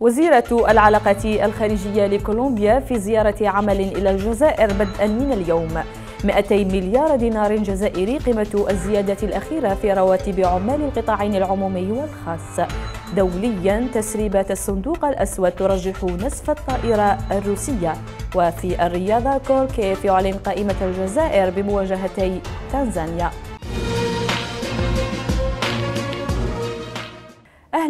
وزيرة العلاقات الخارجية لكولومبيا في زيارة عمل إلى الجزائر بدءا من اليوم 200 مليار دينار جزائري قيمة الزيادة الأخيرة في رواتب عمال القطاعين العمومي والخاص دوليا تسريبات الصندوق الأسود ترجح نصف الطائرة الروسية وفي الرياضة كوركيف يعلن قائمة الجزائر بمواجهتي تنزانيا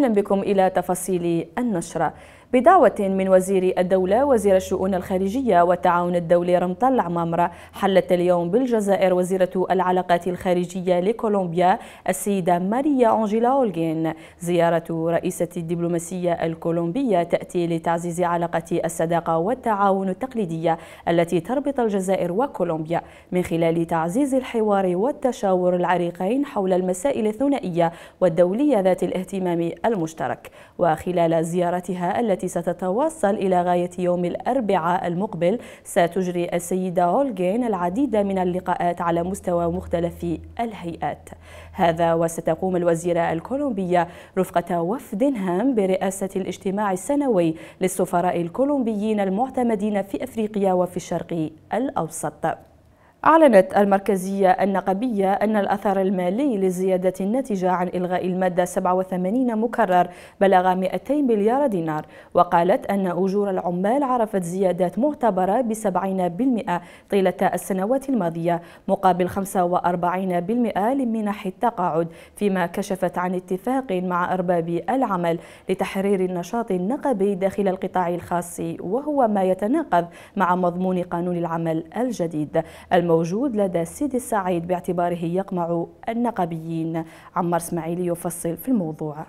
أهلا بكم إلى تفاصيل النشرة بدعوة من وزير الدولة وزير الشؤون الخارجية والتعاون الدولي رمطال عمامرة حلت اليوم بالجزائر وزيرة العلاقات الخارجية لكولومبيا السيدة ماريا أنجيلا أولغين زيارة رئيسة الدبلوماسية الكولومبية تأتي لتعزيز علاقة الصداقة والتعاون التقليدية التي تربط الجزائر وكولومبيا من خلال تعزيز الحوار والتشاور العريقين حول المسائل الثنائية والدولية ذات الاهتمام المشترك وخلال زيارتها التي التي ستتواصل إلى غاية يوم الأربعاء المقبل ستجري السيدة أولغين العديد من اللقاءات على مستوى مختلف الهيئات هذا وستقوم الوزيرة الكولومبية رفقة وفد هام برئاسة الاجتماع السنوي للسفراء الكولومبيين المعتمدين في أفريقيا وفي الشرق الأوسط أعلنت المركزية النقبية أن الأثر المالي لزيادة الناتجة عن إلغاء المادة 87 مكرر بلغ 200 مليار دينار وقالت أن أجور العمال عرفت زيادات معتبرة ب 70% طيلة السنوات الماضية مقابل 45% لمنح التقاعد فيما كشفت عن اتفاق مع أرباب العمل لتحرير النشاط النقبي داخل القطاع الخاص وهو ما يتناقض مع مضمون قانون العمل الجديد الموجود لدى سيدي السعيد باعتباره يقمع النقبيين عمار اسماعيل يفصل في الموضوع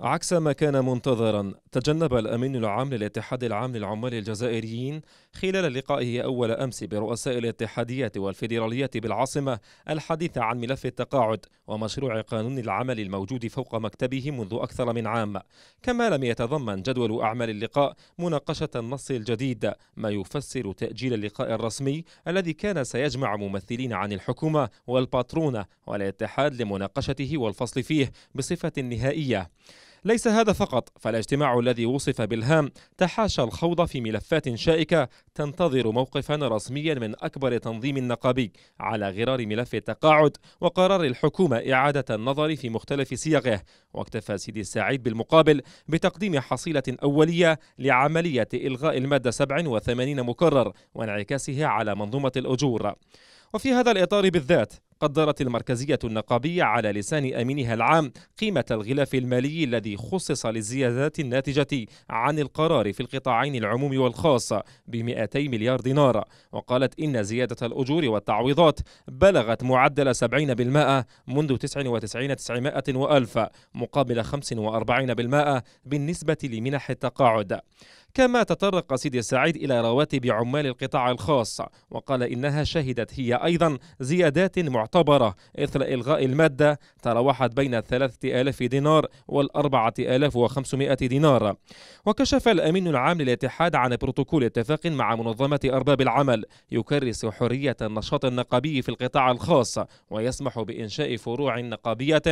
عكس ما كان منتظرا تجنب الأمين العام للاتحاد العام للعمال الجزائريين خلال لقائه أول أمس برؤساء الاتحاديات والفيدراليات بالعاصمة الحديث عن ملف التقاعد ومشروع قانون العمل الموجود فوق مكتبه منذ أكثر من عام كما لم يتضمن جدول أعمال اللقاء مناقشة النص الجديد ما يفسر تأجيل اللقاء الرسمي الذي كان سيجمع ممثلين عن الحكومة والباترونة والاتحاد لمناقشته والفصل فيه بصفة نهائية ليس هذا فقط فالاجتماع الذي وصف بالهام تحاشى الخوض في ملفات شائكة تنتظر موقفا رسميا من أكبر تنظيم نقابي على غرار ملف التقاعد وقرار الحكومة إعادة النظر في مختلف صيغه واكتفى سيدي السعيد بالمقابل بتقديم حصيلة أولية لعملية إلغاء المادة 87 مكرر وانعكاسها على منظومة الأجور وفي هذا الإطار بالذات قدرت المركزية النقابية على لسان أمينها العام قيمة الغلاف المالي الذي خصص للزيادات الناتجة عن القرار في القطاعين العموم والخاص ب 200 مليار دينار وقالت إن زيادة الأجور والتعويضات بلغت معدل 70% منذ 99 900 وألف مقابل 45% بالنسبة لمنح التقاعد كما تطرق سيدي السعيد إلى رواتب عمال القطاع الخاص وقال إنها شهدت هي أيضا زيادات معتبرة إثر إلغاء المادة تراوحت بين 3000 دينار وال4500 دينار وكشف الأمين العام للاتحاد عن بروتوكول اتفاق مع منظمة أرباب العمل يكرس حرية النشاط النقابي في القطاع الخاص ويسمح بإنشاء فروع نقابية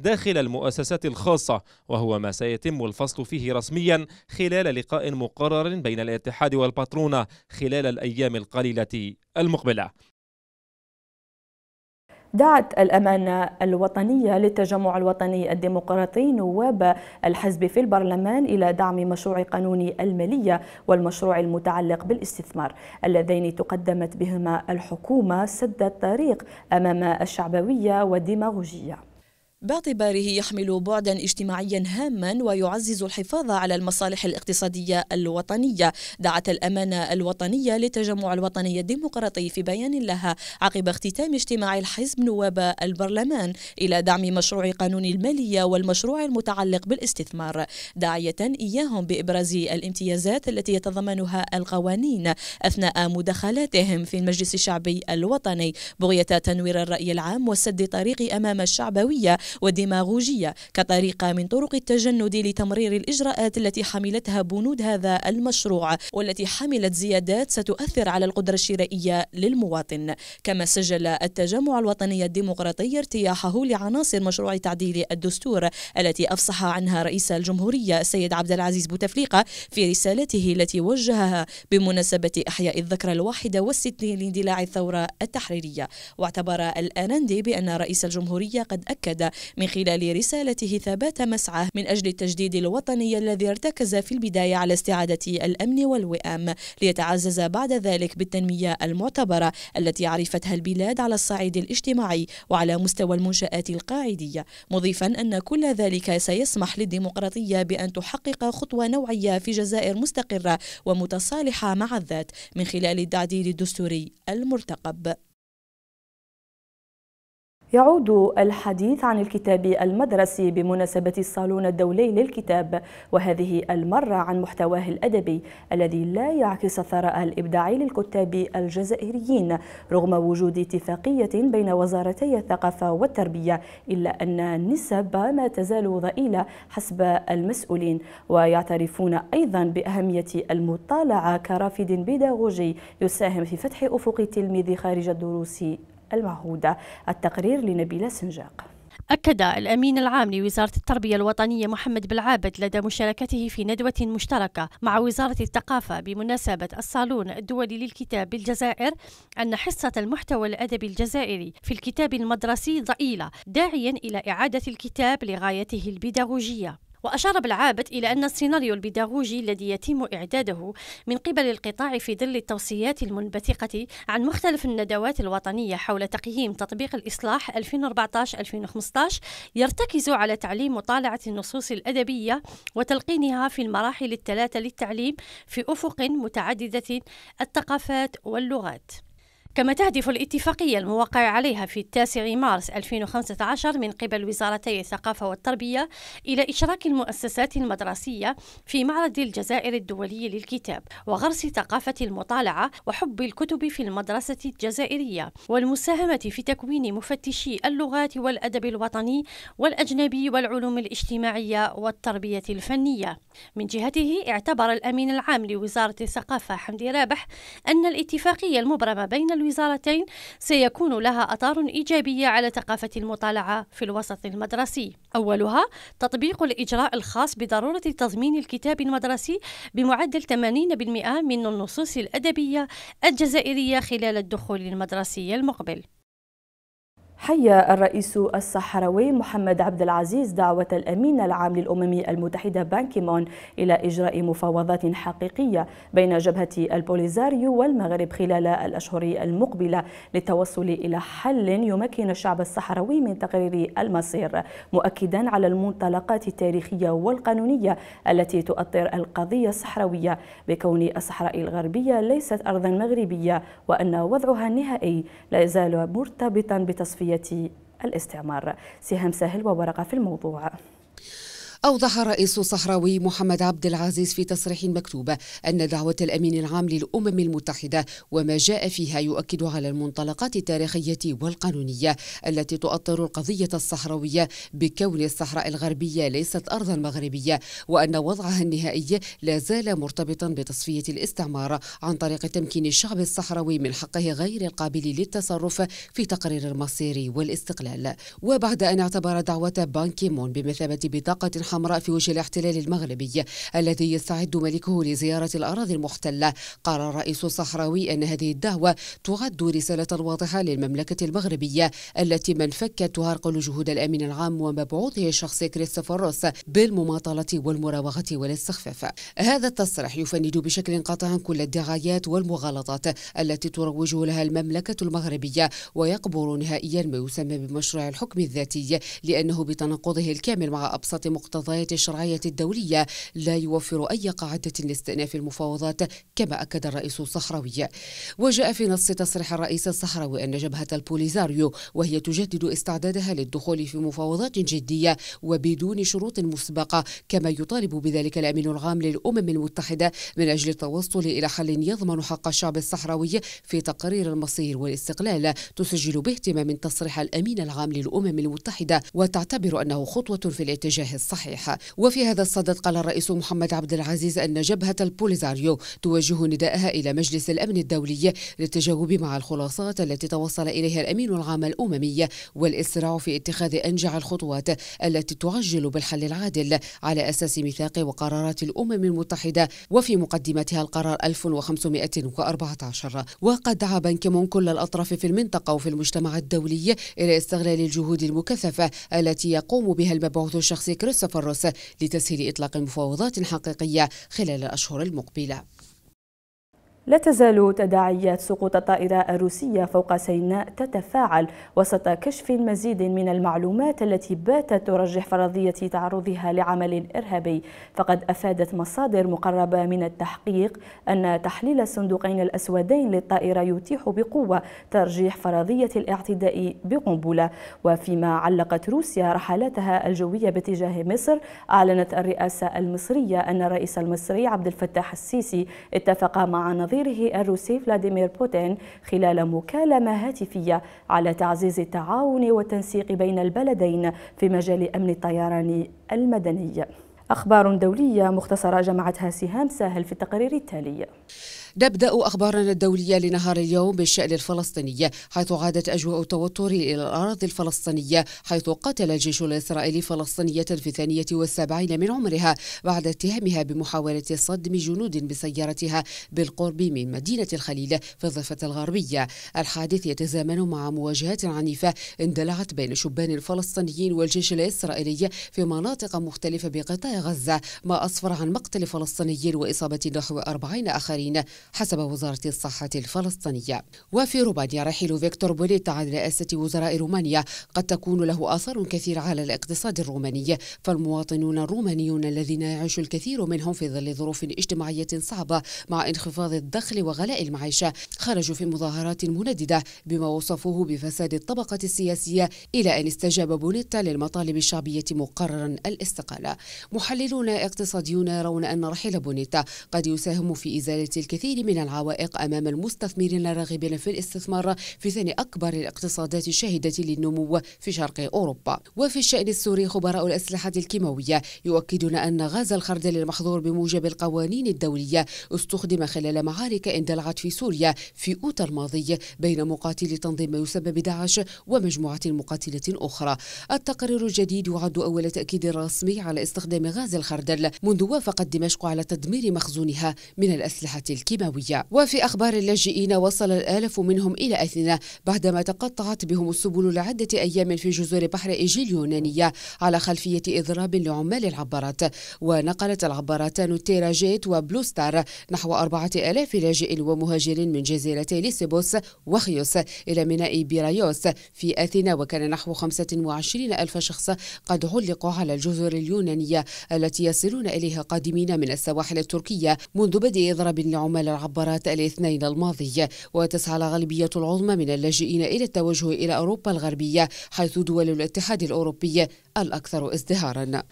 داخل المؤسسات الخاصة وهو ما سيتم الفصل فيه رسميا خلال لقاء مقابل مقرر بين الاتحاد والباترونة خلال الأيام القليلة المقبلة دعت الأمانة الوطنية للتجمع الوطني الديمقراطي نواب الحزب في البرلمان إلى دعم مشروع قانون المالية والمشروع المتعلق بالاستثمار اللذين تقدمت بهما الحكومة سد الطريق أمام الشعبوية والديماغوجية باعتباره يحمل بعدا اجتماعيا هاما ويعزز الحفاظ على المصالح الاقتصاديه الوطنيه، دعت الامانه الوطنيه للتجمع الوطني الديمقراطي في بيان لها عقب اختتام اجتماع الحزب نواب البرلمان الى دعم مشروع قانون الماليه والمشروع المتعلق بالاستثمار، داعيه اياهم بابراز الامتيازات التي يتضمنها القوانين اثناء مداخلاتهم في المجلس الشعبي الوطني بغيه تنوير الراي العام وسد طريق امام الشعبويه والديماغوجية كطريقة من طرق التجند لتمرير الإجراءات التي حملتها بنود هذا المشروع والتي حملت زيادات ستؤثر على القدرة الشرائية للمواطن كما سجل التجمع الوطني الديمقراطي ارتياحه لعناصر مشروع تعديل الدستور التي أفصح عنها رئيس الجمهورية السيد عبد العزيز بوتفليقة في رسالته التي وجهها بمناسبة إحياء الذكرى الواحدة والستين لاندلاع الثورة التحريرية واعتبر الأنندي بأن رئيس الجمهورية قد أكد من خلال رسالته ثبات مسعاه من أجل التجديد الوطني الذي ارتكز في البداية على استعادة الأمن والوئام ليتعزز بعد ذلك بالتنمية المعتبرة التي عرفتها البلاد على الصعيد الاجتماعي وعلى مستوى المنشآت القاعدية مضيفا أن كل ذلك سيسمح للديمقراطية بأن تحقق خطوة نوعية في جزائر مستقرة ومتصالحة مع الذات من خلال التعديل الدستوري المرتقب يعود الحديث عن الكتاب المدرسي بمناسبة الصالون الدولي للكتاب وهذه المرة عن محتواه الأدبي الذي لا يعكس الثراء الإبداعي للكتاب الجزائريين رغم وجود اتفاقية بين وزارتي الثقافة والتربية إلا أن النسب ما تزال ضئيلة حسب المسؤولين ويعترفون أيضا بأهمية المطالعة كرافد بيداغوجي يساهم في فتح أفق التلميذ خارج الدروس المعهودة التقرير لنبيلة سنجاق أكد الأمين العام لوزارة التربية الوطنية محمد بالعابد لدى مشاركته في ندوة مشتركة مع وزارة الثقافة بمناسبة الصالون الدولي للكتاب بالجزائر أن حصة المحتوى الأدبي الجزائري في الكتاب المدرسي ضئيلة داعيا إلى إعادة الكتاب لغايته البيداغوجية وأشار بالعابد إلى أن السيناريو البيداغوجي الذي يتم إعداده من قبل القطاع في ظل التوصيات المنبثقة عن مختلف الندوات الوطنية حول تقييم تطبيق الإصلاح 2014-2015 يرتكز على تعليم مطالعة النصوص الأدبية وتلقينها في المراحل الثلاثة للتعليم في أفق متعددة الثقافات واللغات كما تهدف الاتفاقية الموقع عليها في التاسع مارس 2015 من قبل وزارتي الثقافة والتربية إلى إشراك المؤسسات المدرسية في معرض الجزائر الدولي للكتاب وغرس ثقافة المطالعة وحب الكتب في المدرسة الجزائرية والمساهمة في تكوين مفتشي اللغات والأدب الوطني والأجنبي والعلوم الاجتماعية والتربية الفنية من جهته اعتبر الأمين العام لوزارة الثقافة حمدي رابح أن الاتفاقية المبرمة بين الوزارة الوزارتين سيكون لها آثار إيجابية على ثقافة المطالعة في الوسط المدرسي أولها تطبيق الإجراء الخاص بضرورة تضمين الكتاب المدرسي بمعدل 80% من النصوص الأدبية الجزائرية خلال الدخول المدرسي المقبل حيا الرئيس الصحراوي محمد عبد العزيز دعوة الأمين العام للأمم المتحدة بانكيمون إلى إجراء مفاوضات حقيقية بين جبهة البوليزاريو والمغرب خلال الأشهر المقبلة للتوصل إلى حل يمكن الشعب الصحراوي من تقرير المصير مؤكدا على المنطلقات التاريخية والقانونية التي تؤطر القضية الصحراوية بكون الصحراء الغربية ليست أرضا مغربية وأن وضعها النهائي لا يزال مرتبطا بتصفية عملية الاستعمار سهام ساهل وورقة في الموضوع أوضح رئيس الصحراوي محمد عبد العزيز في تصريح مكتوب أن دعوة الأمين العام للأمم المتحدة وما جاء فيها يؤكد على المنطلقات التاريخية والقانونية التي تؤطر القضية الصحراوية بكون الصحراء الغربية ليست أرضا مغربية وأن وضعها النهائي لا زال مرتبطا بتصفية الاستعمار عن طريق تمكين الشعب الصحراوي من حقه غير القابل للتصرف في تقرير المصير والاستقلال وبعد أن اعتبر دعوة بانكيمون بمثابة بطاقة حمراء في وجه الاحتلال المغربي الذي يستعد ملكه لزيارة الأراضي المحتلة قال الرئيس الصحراوي أن هذه الدعوة تعد رسالة واضحة للمملكة المغربية التي من فكت تهرقل جهود الأمين العام ومبعوثه الشخصي كريستوفر روس بالمماطلة والمراوغة والاستخفاف هذا التصريح يفند بشكل قاطع كل الدعايات والمغالطات التي تروج لها المملكة المغربية ويقبر نهائيا ما يسمى بمشروع الحكم الذاتي لأنه بتناقضه الكامل مع أبسط مقتضى مقتضيات الشرعية الدولية لا يوفر أي قاعدة لاستئناف المفاوضات كما أكد الرئيس الصحراوي وجاء في نص تصريح الرئيس الصحراوي أن جبهة البوليزاريو وهي تجدد استعدادها للدخول في مفاوضات جدية وبدون شروط مسبقة كما يطالب بذلك الأمين العام للأمم المتحدة من أجل التوصل إلى حل يضمن حق الشعب الصحراوي في تقرير المصير والاستقلال تسجل باهتمام تصريح الأمين العام للأمم المتحدة وتعتبر أنه خطوة في الاتجاه الصحيح صحيح وفي هذا الصدد قال الرئيس محمد عبد العزيز أن جبهة البوليزاريو توجه نداءها إلى مجلس الأمن الدولي للتجاوب مع الخلاصات التي توصل إليها الأمين العام الأممي والإسراع في اتخاذ أنجع الخطوات التي تعجل بالحل العادل على أساس ميثاق وقرارات الأمم المتحدة وفي مقدمتها القرار 1514 وقد دعا بان كل الأطراف في المنطقة وفي المجتمع الدولي إلى استغلال الجهود المكثفة التي يقوم بها المبعوث الشخصي كريستوفر التفرس لتسهيل إطلاق مفاوضات حقيقية خلال الأشهر المقبلة لا تزال تداعيات سقوط الطائرة الروسية فوق سيناء تتفاعل وسط كشف مزيد من المعلومات التي باتت ترجح فرضية تعرضها لعمل إرهابي فقد أفادت مصادر مقربة من التحقيق أن تحليل الصندوقين الأسودين للطائرة يتيح بقوة ترجيح فرضية الاعتداء بقنبلة وفيما علقت روسيا رحلاتها الجوية باتجاه مصر أعلنت الرئاسة المصرية أن الرئيس المصري عبد الفتاح السيسي اتفق مع نظير نظيره الروسي فلاديمير بوتين خلال مكالمة هاتفية على تعزيز التعاون والتنسيق بين البلدين في مجال أمن الطيران المدني أخبار دولية مختصرة جمعتها سهام ساهل في التقرير التالي نبدأ أخبارنا الدولية لنهار اليوم بالشأن الفلسطيني حيث عادت أجواء التوتر إلى الأراضي الفلسطينية حيث قتل الجيش الإسرائيلي فلسطينية في الثانية والسبعين من عمرها بعد اتهامها بمحاولة صدم جنود بسيارتها بالقرب من مدينة الخليل في الضفة الغربية الحادث يتزامن مع مواجهات عنيفة اندلعت بين شبان الفلسطينيين والجيش الإسرائيلي في مناطق مختلفة بقطاع غزة ما أسفر عن مقتل فلسطيني وإصابة نحو أربعين آخرين حسب وزارة الصحة الفلسطينية وفي رومانيا رحيل فيكتور بوليت عن رئاسة وزراء رومانيا قد تكون له آثار كثيرة على الاقتصاد الروماني فالمواطنون الرومانيون الذين يعيش الكثير منهم في ظل ظروف اجتماعية صعبة مع انخفاض الدخل وغلاء المعيشة خرجوا في مظاهرات منددة بما وصفوه بفساد الطبقة السياسية إلى أن استجاب بوليتا للمطالب الشعبية مقررا الاستقالة محللون اقتصاديون يرون أن رحيل بونيتا قد يساهم في إزالة الكثير الكثير من العوائق أمام المستثمرين الراغبين في الاستثمار في ثاني أكبر الاقتصادات الشاهدة للنمو في شرق أوروبا وفي الشأن السوري خبراء الأسلحة الكيماوية يؤكدون أن غاز الخردل المحظور بموجب القوانين الدولية استخدم خلال معارك اندلعت في سوريا في أوتا الماضي بين مقاتلي تنظيم ما يسمى بداعش ومجموعة مقاتلة أخرى التقرير الجديد يعد أول تأكيد رسمي على استخدام غاز الخردل منذ وافقت دمشق على تدمير مخزونها من الأسلحة الكيماوية السيباوية وفي أخبار اللاجئين وصل الآلاف منهم إلى أثينا بعدما تقطعت بهم السبل لعدة أيام في جزر بحر إيجي اليونانية على خلفية إضراب لعمال العبارات ونقلت العبارتان تيراجيت وبلوستار نحو أربعة آلاف لاجئ ومهاجر من جزيرتي ليسبوس وخيوس إلى ميناء بيرايوس في أثينا وكان نحو 25 ألف شخص قد علقوا على الجزر اليونانية التي يصلون إليها قادمين من السواحل التركية منذ بدء إضراب لعمال خلال العبارات الاثنين الماضي وتسعى الغالبية العظمى من اللاجئين إلى التوجه إلى أوروبا الغربية حيث دول الاتحاد الأوروبي الأكثر ازدهارا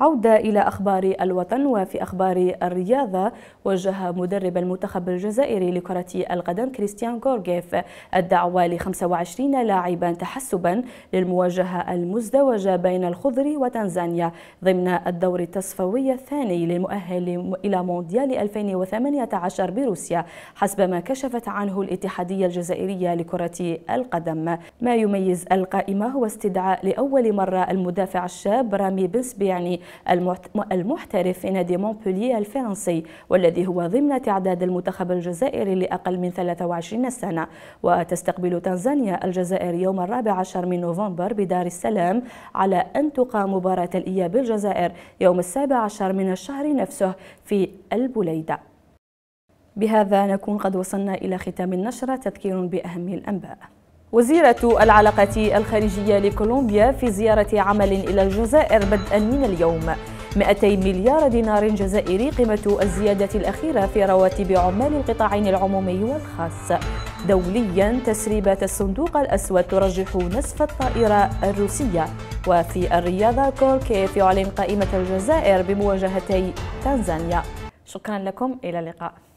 عودة إلى أخبار الوطن وفي أخبار الرياضة وجه مدرب المنتخب الجزائري لكرة القدم كريستيان غورغيف الدعوة ل 25 لاعبا تحسبا للمواجهة المزدوجة بين الخضر وتنزانيا ضمن الدور التصفوي الثاني للمؤهل إلى مونديال 2018 بروسيا حسب ما كشفت عنه الاتحادية الجزائرية لكرة القدم ما يميز القائمة هو استدعاء لأول مرة المدافع الشاب رامي بنسبيعني يعني المحترف في نادي مونبولييه الفرنسي والذي هو ضمن تعداد المنتخب الجزائري لأقل من 23 سنة وتستقبل تنزانيا الجزائر يوم الرابع عشر من نوفمبر بدار السلام على أن تقام مباراة الإياب الجزائر يوم السابع عشر من الشهر نفسه في البليدة بهذا نكون قد وصلنا إلى ختام النشرة تذكير بأهم الأنباء وزيرة العلاقات الخارجية لكولومبيا في زيارة عمل إلى الجزائر بدءا من اليوم 200 مليار دينار جزائري قيمة الزيادة الأخيرة في رواتب عمال القطاعين العمومي والخاص دوليا تسريبات الصندوق الأسود ترجح نصف الطائرة الروسية وفي الرياضة كوركيف يعلن قائمة الجزائر بمواجهتي تنزانيا شكرا لكم إلى اللقاء